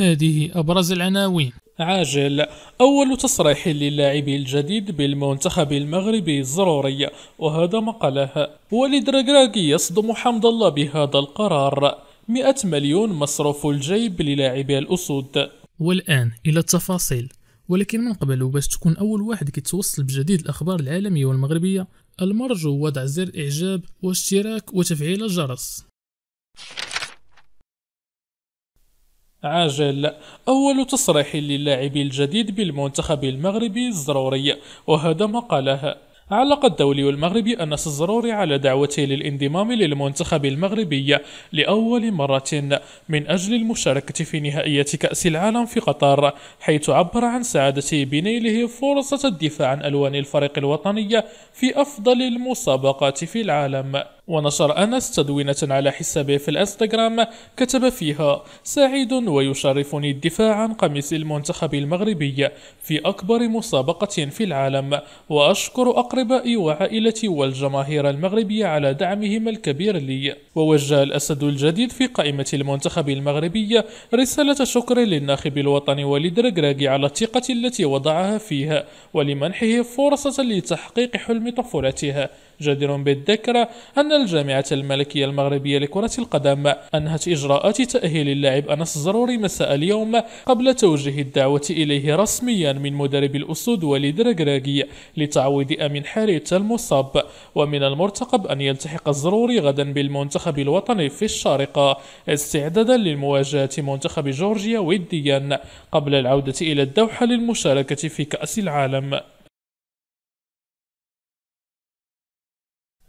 هذه أبرز العناوين عاجل أول تصريح للاعب الجديد بالمنتخب المغربي ضروري وهذا ما قاله وليد رجراجي يصدم حمد الله بهذا القرار 100 مليون مصروف الجيب للاعبي الأسود والآن إلى التفاصيل ولكن من قبل باش تكون أول واحد كيتوصل بجديد الأخبار العالمية والمغربية المرجو وضع زر إعجاب واشتراك وتفعيل الجرس عاجل أول تصريح للاعب الجديد بالمنتخب المغربي الزروري وهذا ما قاله علق الدولي المغربي أنس الزروري على دعوته للانضمام للمنتخب المغربي لأول مرة من أجل المشاركة في نهائية كأس العالم في قطر حيث عبر عن سعادته بنيله فرصة الدفاع عن ألوان الفريق الوطني في أفضل المسابقات في العالم ونشر أنس تدوينة على حسابه في الانستغرام كتب فيها سعيد ويشرفني الدفاع عن قميص المنتخب المغربي في أكبر مسابقة في العالم وأشكر أقربائي وعائلتي والجماهير المغربية على دعمهم الكبير لي ووجه الأسد الجديد في قائمة المنتخب المغربي رسالة شكر للناخب الوطني وليد على الثقة التي وضعها فيها ولمنحه فرصة لتحقيق حلم طفولتها جدير بالذكر أن الجامعة الملكية المغربية لكرة القدم أنهت إجراءات تأهيل اللاعب أنس الزروري مساء اليوم قبل توجيه الدعوة إليه رسميا من مدرب الأسود وليد ركراكي لتعويض أمين حارث المصاب ومن المرتقب أن يلتحق الزروري غدا بالمنتخب الوطني في الشارقة استعدادا لمواجهة منتخب جورجيا وديا قبل العودة إلى الدوحة للمشاركة في كأس العالم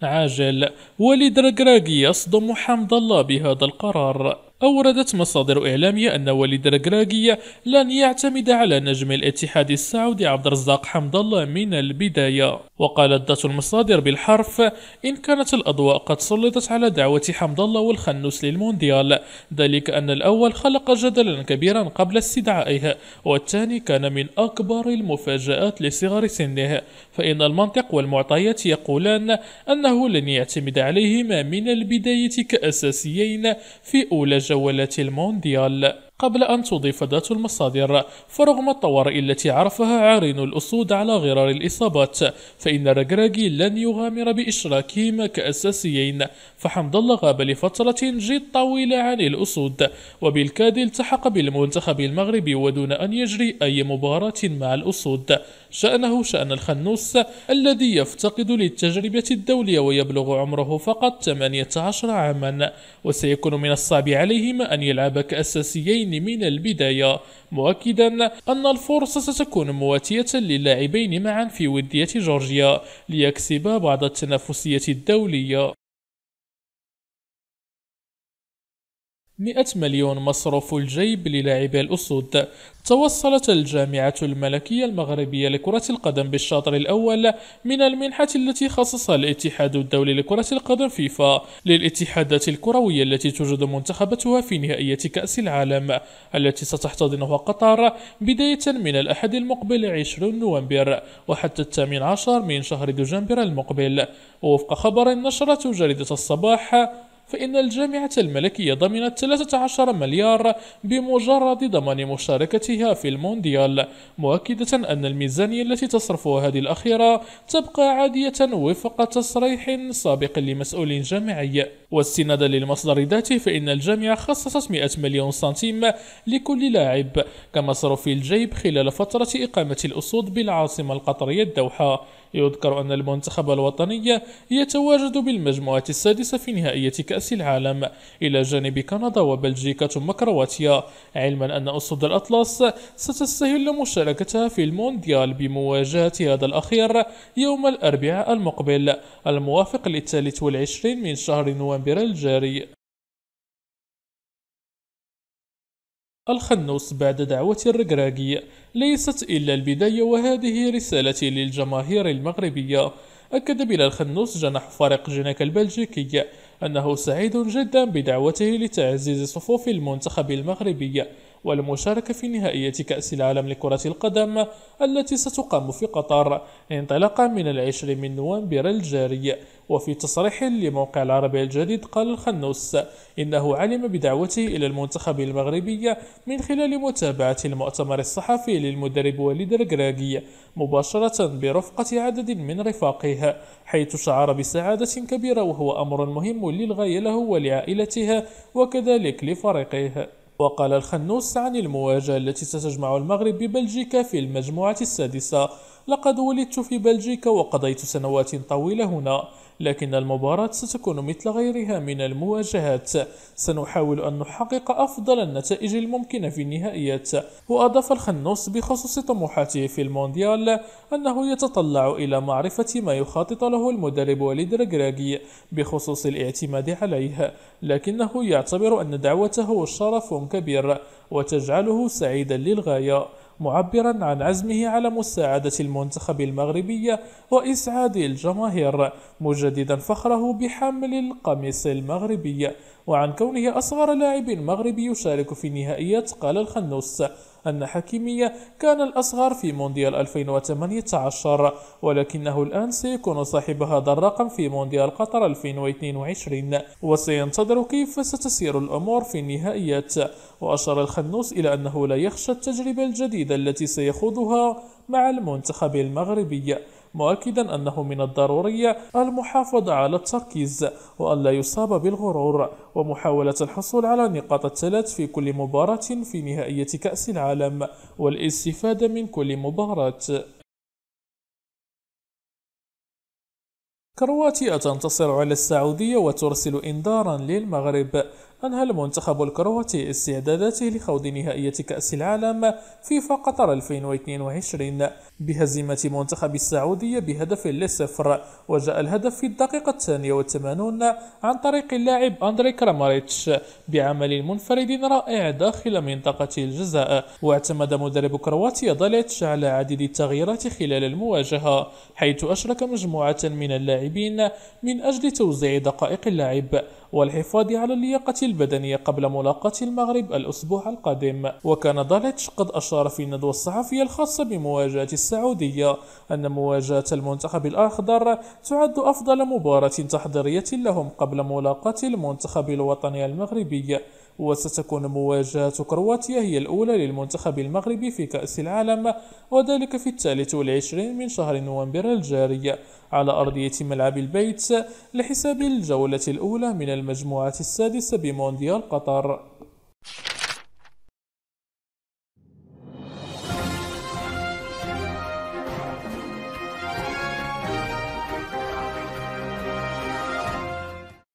عاجل ولد رقراقي يصدم حمد الله بهذا القرار أوردت مصادر إعلامية أن والد ركراكي لن يعتمد على نجم الاتحاد السعودي عبد الرزاق حمد الله من البداية وقالت ذات المصادر بالحرف إن كانت الأضواء قد سلطت على دعوة حمد الله والخنوس للمونديال ذلك أن الأول خلق جدلا كبيرا قبل استدعائه والثاني كان من أكبر المفاجآت لصغر سنه فإن المنطق والمعطيات يقولان أنه لن يعتمد عليهما من البداية كأساسيين في أولى الجولات المونديال قبل أن تضيف ذات المصادر فرغم الطوارئ التي عرفها عارين الأسود على غرار الإصابات فإن رجراجي لن يغامر بإشراكهما كأساسيين فحمد الله غاب لفترة جد طويلة عن الأسود وبالكاد التحق بالمنتخب المغربي ودون أن يجري أي مباراة مع الأسود شأنه شأن الخنوس الذي يفتقد للتجربة الدولية ويبلغ عمره فقط 18 عاما وسيكون من الصعب عليهما أن يلعب كأساسيين السن من البداية مؤكدا أن الفرصة ستكون مواتية للاعبين معا في ودية جورجيا ليكسبا بعض التنافسية الدولية 100 مليون مصروف الجيب للاعبي الأسود توصلت الجامعة الملكية المغربية لكرة القدم بالشاطر الأول من المنحة التي خصصها الاتحاد الدولي لكرة القدم فيفا للاتحادات الكروية التي توجد منتخباتها في نهائية كأس العالم التي ستحتضنها قطر بداية من الأحد المقبل 20 نوفمبر وحتى الثامن عشر من شهر دجنبر المقبل ووفق خبر نشرته جريدة الصباح فإن الجامعة الملكية ضمنت 13 مليار بمجرد ضمان مشاركتها في المونديال مؤكدة أن الميزانية التي تصرفها هذه الأخيرة تبقى عادية وفق تصريح سابق لمسؤول جامعي واستنادا للمصدر ذاته فإن الجامعة خصصت 100 مليون سنتيم لكل لاعب كمصروف الجيب خلال فترة إقامة الأسود بالعاصمة القطرية الدوحة يذكر أن المنتخب الوطني يتواجد بالمجموعة السادسة في نهائية كأس العالم إلى جانب كندا وبلجيكا ثم كرواتيا علما أن أسود الأطلس ستستهل مشاركتها في المونديال بمواجهة هذا الأخير يوم الأربعاء المقبل الموافق للثالث والعشرين من شهر نوفمبر الجاري الخنوس بعد دعوة الرقراقي ليست إلا البداية وهذه رسالتي للجماهير المغربية أكد بلا الخنوس جناح فريق جناك البلجيكي أنه سعيد جدا بدعوته لتعزيز صفوف المنتخب المغربي والمشاركة في نهائية كأس العالم لكرة القدم التي ستقام في قطر انطلاقا من العشر من نوفمبر الجاري وفي تصريح لموقع العربي الجديد قال الخنوس إنه علم بدعوته إلى المنتخب المغربي من خلال متابعة المؤتمر الصحفي للمدرب وليد الركراكي مباشرة برفقة عدد من رفاقه حيث شعر بسعادة كبيرة وهو أمر مهم للغاية له ولعائلته وكذلك لفريقه وقال الخنوس عن المواجهة التي ستجمع المغرب ببلجيكا في المجموعة السادسة لقد ولدت في بلجيكا وقضيت سنوات طويلة هنا لكن المباراة ستكون مثل غيرها من المواجهات سنحاول أن نحقق أفضل النتائج الممكنة في النهائيات وأضاف الخنوس بخصوص طموحاته في المونديال أنه يتطلع إلى معرفة ما يخطط له المدرب وليد رجراجي بخصوص الاعتماد عليه لكنه يعتبر أن دعوته شرف كبير وتجعله سعيدا للغاية معبرا عن عزمه على مساعدة المنتخب المغربي وإسعاد الجماهير مجددا فخره بحمل القميص المغربي وعن كونه أصغر لاعب مغربي يشارك في النهائيات قال الخنوس أن حكيمية كان الأصغر في مونديال 2018 ولكنه الآن سيكون صاحب هذا الرقم في مونديال قطر 2022 وسينتظر كيف ستسير الأمور في النهائيات وأشار الخنوس إلى أنه لا يخشى التجربة الجديدة التي سيخوضها مع المنتخب المغربي مؤكدا أنه من الضروري المحافظة على التركيز وألا يصاب بالغرور ومحاولة الحصول على نقاط الثلاث في كل مباراة في نهائية كأس العالم والاستفادة من كل مباراة كرواتيا تنتصر على السعودية وترسل إنذارا للمغرب أنهى المنتخب الكرواتي استعداداته لخوض نهائية كأس العالم فيفا قطر 2022 بهزيمة منتخب السعودية بهدف لصفر وجاء الهدف في الدقيقة الثانية والثمانون عن طريق اللاعب أندري كراماريتش بعمل منفرد رائع داخل منطقة الجزاء واعتمد مدرب كرواتيا داليتش على عديد التغييرات خلال المواجهة حيث أشرك مجموعة من اللاعبين من أجل توزيع دقائق اللعب والحفاظ على اللياقة البدنية قبل ملاقاة المغرب الأسبوع القادم وكان داليتش قد أشار في الندوة الصحفية الخاصة بمواجهة السعودية أن مواجهة المنتخب الأخضر تعد أفضل مباراة تحضيرية لهم قبل ملاقاة المنتخب الوطني المغربي وستكون مواجهة كرواتيا هي الأولى للمنتخب المغربي في كأس العالم وذلك في الثالث والعشرين من شهر نوفمبر الجاري على أرضية ملعب البيت لحساب الجولة الأولى من المجموعة السادسة بمونديال قطر